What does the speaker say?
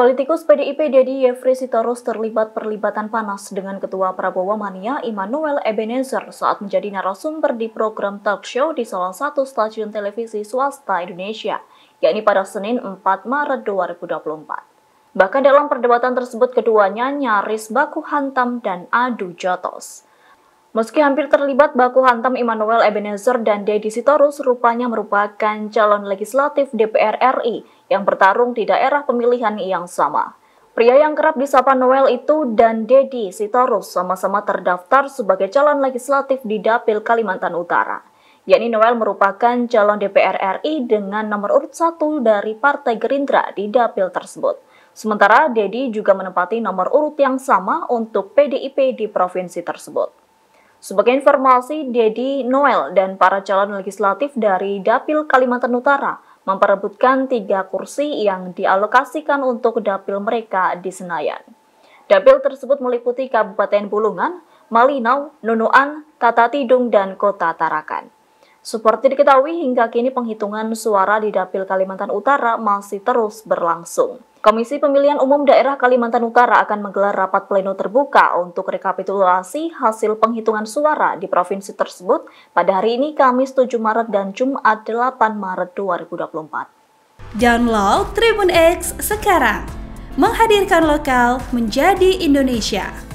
Politikus PDIP Dedi Yefri Sitorus terlibat perlibatan panas dengan Ketua Prabowo Mania Immanuel Ebenezer saat menjadi narasumber di program talk show di salah satu stasiun televisi swasta Indonesia, yakni pada Senin 4 Maret 2024. Bahkan dalam perdebatan tersebut keduanya nyaris baku hantam dan adu jotos. Meski hampir terlibat baku hantam Immanuel Ebenezer dan Deddy Sitorus rupanya merupakan calon legislatif DPR RI yang bertarung di daerah pemilihan yang sama. Pria yang kerap disapa Noel itu dan Deddy Sitorus sama-sama terdaftar sebagai calon legislatif di Dapil Kalimantan Utara. Yakni Noel merupakan calon DPR RI dengan nomor urut satu dari Partai Gerindra di Dapil tersebut. Sementara Deddy juga menempati nomor urut yang sama untuk PDIP di provinsi tersebut. Sebagai informasi, Dedi Noel dan para calon legislatif dari Dapil Kalimantan Utara memperebutkan tiga kursi yang dialokasikan untuk Dapil mereka di Senayan. Dapil tersebut meliputi Kabupaten Bulungan, Malinau, Nunuan, Tata Tidung, dan Kota Tarakan. Seperti diketahui, hingga kini penghitungan suara di Dapil Kalimantan Utara masih terus berlangsung. Komisi Pemilihan Umum Daerah Kalimantan Utara akan menggelar rapat pleno terbuka untuk rekapitulasi hasil penghitungan suara di provinsi tersebut pada hari ini Kamis 7 Maret dan Jumat 8 Maret 2024. Download Tribun X sekarang. Menghadirkan lokal menjadi Indonesia.